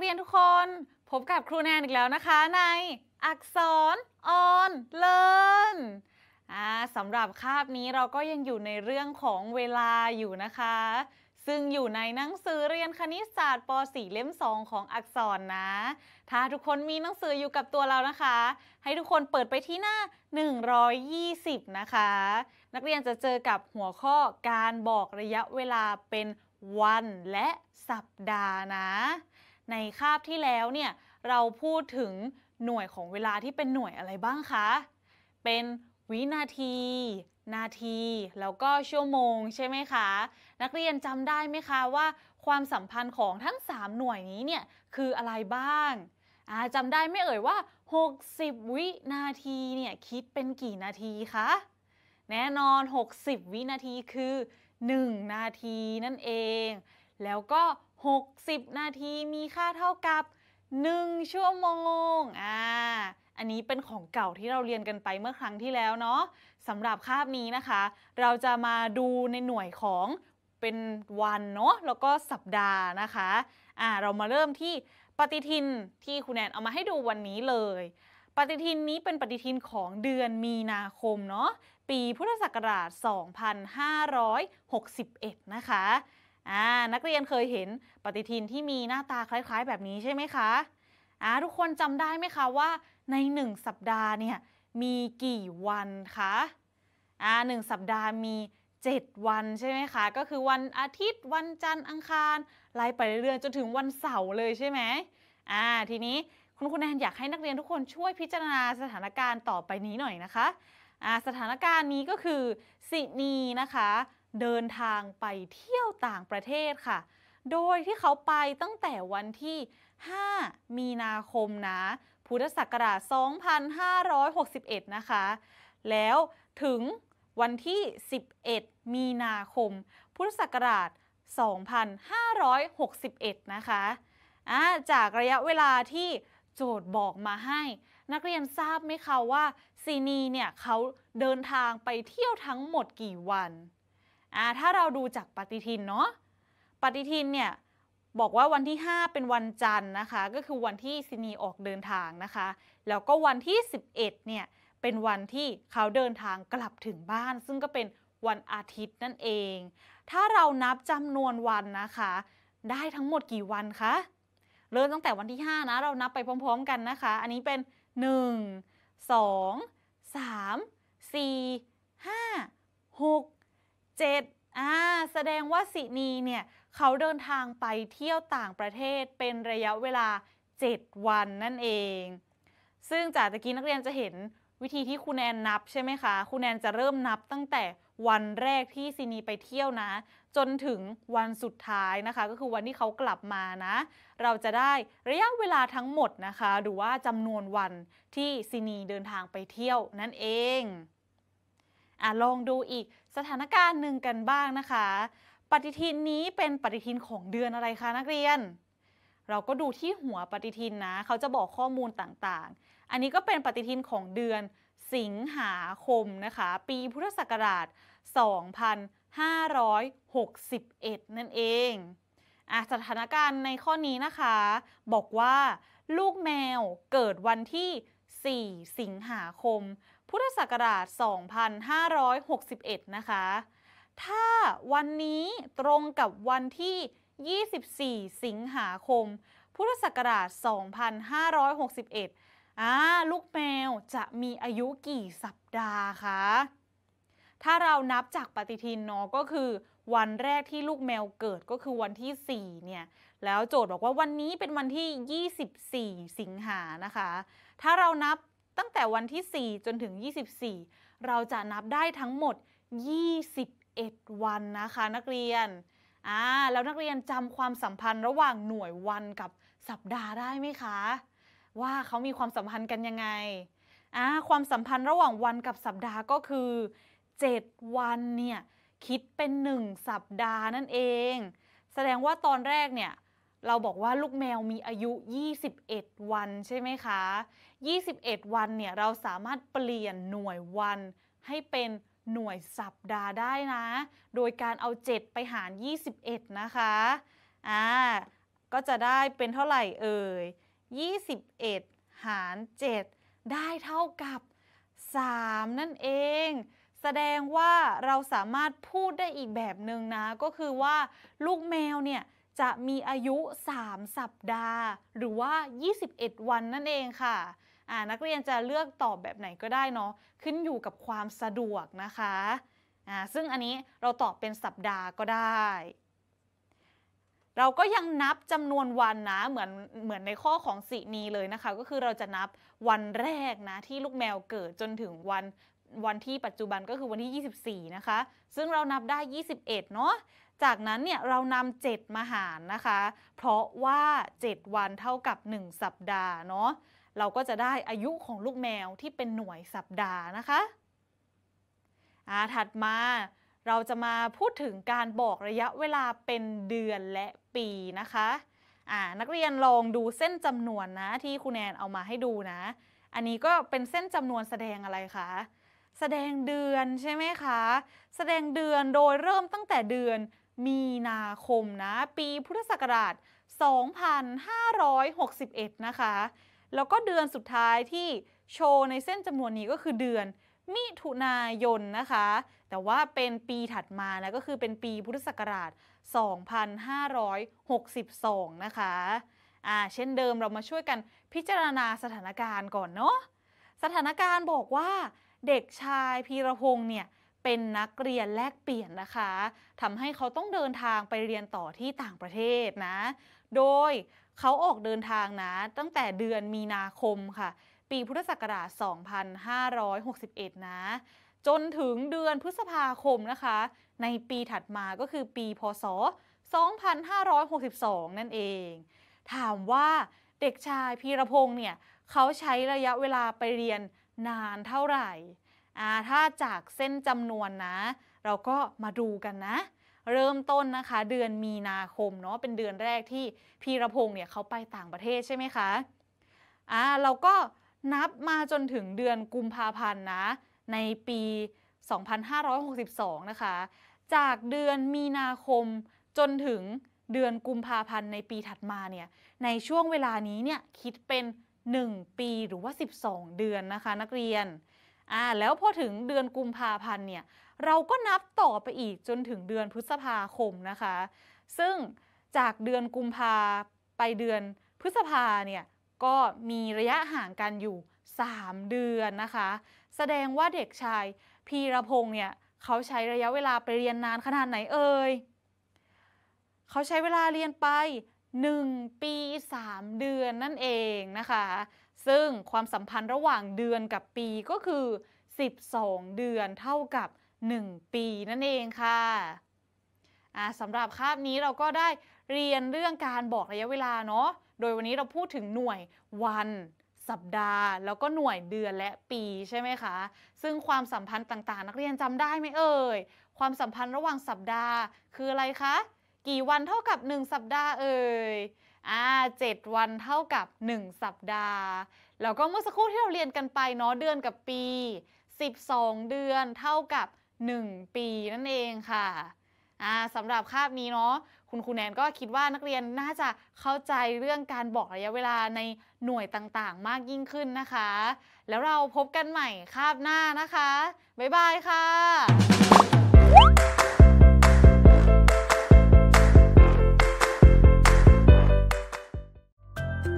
ักเรียนทุกคนพบกับครูแนนอีกแล้วนะคะใน อักษรออน เลินสำหรับคาบนี้เราก็ยังอยู่ในเรื่องของเวลาอยู่นะคะ ซึ่งอยู่ในหนังสือเรียนคณิตศาสตร์ป .4 เล่ม2 ของอักษรนะ ถ้าทุกคนมีหนังสืออยู่กับตัวเรานะคะ ให้ทุกคนเปิดไปที่หน้า 120 นะคะ นักเรียนจะเจอกับหัวข้อการบอกระยะเวลาเป็นวันและสัปดาห์นะในคาบที่แล้วเนี่ย เราพูดถึงหน่วยของเวลาที่เป็นหน่วยอะไรบ้างคะ เป็นวินาที นาทีแล้วก็ชั่วโมงใช่ไหมคะนักเรียนจำได้ไหมคะว่า ความสัมพันธ์ของทั้ง 3 หน่วยนี้เนี่ย คืออะไรบ้างจำได้ไม่เอ่ยว่า 60 วินาทีเนี่ย คิดเป็นกี่นาทีคะ แน่นอน 60 วินาทีคือ 1 นาทีนั่นเองแล้วก็ 60 นาที มีค่าเท่ากับ 1 ชั่วโมง อ่า อันนี้เป็นของเก่าที่เราเรียนกันไปเมื่อครั้งที่แล้วเนาะสำหรับคาบนี้นะคะ เราจะมาดูในหน่วยของเป็นวันเนาะ แล้วก็สัปดาห์นะคะ อ่า เรามาเริ่มที่ปฏิทินที่คุณแอนเอามาให้ดูวันนี้เลย ปฏิทินนี้เป็นปฏิทินของเดือนมีนาคม เนาะ ปีพุทธศักราช 2561 นะคะอ่านักเรียนเคยเห็นปฏิทินที่มีหน้าตาคล้าย ๆแบบนี้ใช่ไหมคะอ่าทุกคนจำได้ไหมคะว่าใน 1 สัปดาห์เนี่ยมีกี่วันคะอ่าหสัปดาห์มี 7 วันใช่ไหมคะ ก็คือวันอาทิตย์วันจันทร์อังคารไล่ไปเรื่อยๆจนถึงวันเสาร์เลยใช่ไหมอ่าทีนี้คุณครูแนนอยากให้นักเรียนทุกคนช่วยพิจารณาสถานการณ์ต่อไปนี้หน่อยนะคะอ่าสถานการณ์นี้ก็คือสินีนะคะเดินทางไปเที่ยวต่างประเทศค่ะ โดยที่เขาไปตั้งแต่วันที่ 5 มีนาคมนะพุทธศักราช 2561 นะคะ แล้วถึงวันที่ 11 มีนาคม พุทธศักราช 2561 นะคะะจากระยะเวลาที่โจทย์บอกมาให้นักเรียนทราบไหมคะว่าซีนีเนี่ยเขาเดินทางไปเที่ยวทั้งหมดกี่วันอาถ้าเราดูจากปฏิทินเนาะ ปฏิทินเนี่ย บอกว่าวันที่ 5 เป็นวันจันทร์นะคะ ก็คือวันที่ซินีออกเดินทางนะคะ แล้วก็วันที่ 11เนี่ยเป็นวันที่เขาเดินทางกลับถึงบ้าน ซึ่งก็เป็นวันอาทิตย์นั่นเอง ถ้าเรานับจำนวนวันนะคะ ได้ทั้งหมดกี่วันคะ เริ่มตั้งแต่วันที่5นะ เรานับไปพร้อมๆกันนะคะ อันนี้เป็น 1 2 3 4 5 6 7อ่าแสดงว่าสินี เนี่ย เขาเดินทางไปเที่ยวต่างประเทศเป็นระยะเวลา 7 วันนั่นเอง ซึ่งจากตะกี้นักเรียนจะเห็นวิธีที่คุณแอนนับใช่ไหมคะคุณแอนจะเริ่มนับตั้งแต่วันแรกที่ซินีไปเที่ยวนะ จนถึงวันสุดท้ายนะคะก็คือวันที่เขากลับมานะ เราจะได้ระยะเวลาทั้งหมดนะคะหรือว่าจำนวนวันที่ซินีเดินทางไปเที่ยวนั่นเองอ่ะลองดูอีกสถานการณ์หนึ่งกันบ้างนะคะ ปฏิทินนี้เป็นปฏิทินของเดือนอะไรคะนักเรียน เราก็ดูที่หัวปฏิทินนะ เขาจะบอกข้อมูลต่างๆ อันนี้ก็เป็นปฏิทินของเดือนสิงหาคมนะคะ ปีพุทธศักราช2561 นั่นเองอสถานการณ์ในข้อนี้นะคะ บอกว่าลูกแมวเกิดวันที่ 4 สิงหาคมพุทธศักราช 2561 นะคะ ถ้าวันนี้ตรงกับวันที่ 24 สิงหาคม พุทธศักราช 2561อ่าลูกแมวจะมีอายุกี่สัปดาห์คะ ถ้าเรานับจากปฏิทินเนาะก็คือวันแรกที่ลูกแมวเกิดก็คือวันที่ 4 เนี่ย แล้วโจทย์บอกว่าวันนี้เป็นวันที่ 24 สิงหานะคะ ถ้าเรานับตั้งแต่วันที่ 4 จนถึง 24 เราจะนับได้ทั้งหมด 21 วันนะคะนักเรียนอ่าแล้วนักเรียนจำความสัมพันธ์ระหว่างหน่วยวันกับสัปดาห์ได้ไหมคะ ว่าเขามีความสัมพันธ์กันยังไงอ่าความสัมพันธ์ระหว่างวันกับสัปดาห์ก็คือ 7 วันเนี่ย คิดเป็น 1 สัปดาห์นั่นเอง แสดงว่าตอนแรกเนี่ยเราบอกว่าลูกแมวมีอายุ 21 วัน ใช่ไหมคะ 21 วันเนี่ย เราสามารถเปลี่ยนหน่วยวัน ให้เป็นหน่วยสัปดาห์ได้นะ โดยการเอา 7 ไปหาร 21 นะคะ อ่า ก็จะได้เป็นเท่าไหร่เอ่ย 21 หาร 7 ได้เท่ากับ 3 นั่นเอง แสดงว่าเราสามารถพูดได้อีกแบบหนึ่งนะ ก็คือว่าลูกแมวเนี่ยจะมีอายุ 3 สัปดาห์ หรือว่า 21 วันนั่นเองค่ะ นักเรียนจะเลือกตอบแบบไหนก็ได้เนาะขึ้นอยู่กับความสะดวกนะคะซึ่งอันนี้เราตอบเป็นสัปดาห์ก็ได้ เราก็ยังนับจำนวนวันนะเหมือนเหมือนในข้อของสีนีเลยนะคะ ก็คือเราจะนับวันแรกนะที่ลูกแมวเกิดจนถึงวันวันที่ปัจจุบันก็คือวันที่ 24 นะคะ ซึ่งเรานับได้ 21เนาะจากนั้นเนี่ยเรานำเจ็ดมาหารนะคะ เพราะว่า 7 วันเท่ากับ 1 สัปดาห์เนาะเราก็จะได้อายุของลูกแมวที่เป็นหน่วยสัปดาห์นะคะอ่าถัดมาเราจะมาพูดถึงการบอกระยะเวลาเป็นเดือนและปีนะคะอ่านักเรียนลองดูเส้นจำนวนนะที่ครูแนนเอามาให้ดูนะอันนี้ก็เป็นเส้นจำนวนแสดงอะไรคะแสดงเดือน ใช่ไหมคะแสดงเดือนโดยเริ่มตั้งแต่เดือนมีนาคมนะ ปีพุทธศักราช 2561 นะคะ แล้วก็เดือนสุดท้ายที่โชว์ในเส้นจำนวนนี้ก็คือเดือนมิถุนายนนะคะ แต่ว่าเป็นปีถัดมานะก็คือเป็นปีพุทธศักราช 2562 นะคะอ่าเช่นเดิมเรามาช่วยกันพิจารณาสถานการณ์ก่อนเนาะสถานการณ์บอกว่า เด็กชายพีรพงศ์เนี่ยเป็นนักเรียนแลกเปลี่ยนนะคะ ทำให้เขาต้องเดินทางไปเรียนต่อที่ต่างประเทศนะ โดยเขาออกเดินทางนะ ตั้งแต่เดือนมีนาคมค่ะ ปีพุทธศักราช 2561 นะ จนถึงเดือนพฤษภาคมนะคะ ในปีถัดมาก็คือปีพศ 2562 นั่นเอง ถามว่าเด็กชายพีรพงศ์เนี่ย เขาใช้ระยะเวลาไปเรียนนานเท่าไหร่ถ้าจากเส้นจำนวนนะเราก็มาดูกันนะ เริ่มต้นนะคะ เดือนมีนาคมเนาะเป็นเดือนแรกที่พีรพงศ์เนี่ยเขาไปต่างประเทศใช่ไหมคะอ่าเราก็นับมาจนถึงเดือนกุมภาพันธ์นะในปี 2562นะคะจากเดือนมีนาคมจนถึงเดือนกุมภาพันธ์ในปีถัดมาเนี่ยในช่วงเวลานี้เนี่ยคิดเป็น 1 ปีหรือว่า 12 เดือนนะคะนักเรียนอ่าแล้วพอถึงเดือนกุมภาพันธ์เนี่ยเราก็นับต่อไปอีกจนถึงเดือนพฤษภาคมนะคะ ซึ่งจากเดือนกุมภา ไปเดือนพฤษภาเนี่ยก็มีระยะห่างกันอยู่ 3 เดือนนะคะ แสดงว่าเด็กชายพีรพง์เนี่ยเขาใช้ระยะเวลาไปเรียนนานขนาดไหนเอ่ยเขาใช้เวลาเรียนไป 1 ปี 3 เดือนนั่นเองนะคะซึ่งความสัมพันธ์ระหว่างเดือนกับปีก็คือ 12 เดือนเท่ากับ 1 ปีนั่นเองค่ะ สำหรับคาบนี้เราก็ได้เรียนเรื่องการบอกระยะเวลาเนาะ โดยวันนี้เราพูดถึงหน่วยวัน สัปดาห์ แล้วก็หน่วยเดือนและปีใช่ไหมคะ ซึ่งความสัมพันธ์ต่างๆ นักเรียนจำได้ไหมเอ่ย ความสัมพันธ์ระหว่างสัปดาห์คืออะไรคะกี่วันเท่ากับ 1 สัปดาห์เอ่ยอ่าเวันเท่ากับ 1 สัปดาห์ แล้วก็เมื่อสักครู่ที่เราเรียนกันไปเนาะ เดือนกับปี 12 เดือนเท่ากับ 1 ปีนั่นเองค่ะ อ่าสำหรับคาบนี้เนาะ คุณครูแนนก็คิดว่านักเรียนน่าจะเข้าใจเรื่องการบอกระยะเวลาในหน่วยต่างๆ มากยิ่งขึ้นนะคะ แล้วเราพบกันใหม่คาบหน้านะคะ บ๊ายบายค่ะ